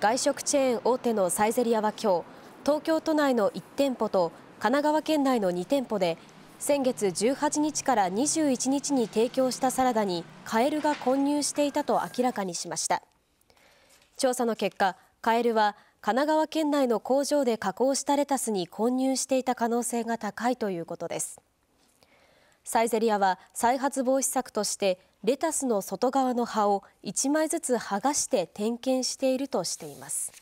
外食チェーン大手のサイゼリヤは今日東京都内の1店舗と神奈川県内の2店舗で先月18日から21日に提供したサラダにカエルが混入していたと明らかにしました調査の結果カエルは神奈川県内の工場で加工したレタスに混入していた可能性が高いということですサイゼリヤは再発防止策としてレタスの外側の葉を1枚ずつ剥がして点検しているとしています。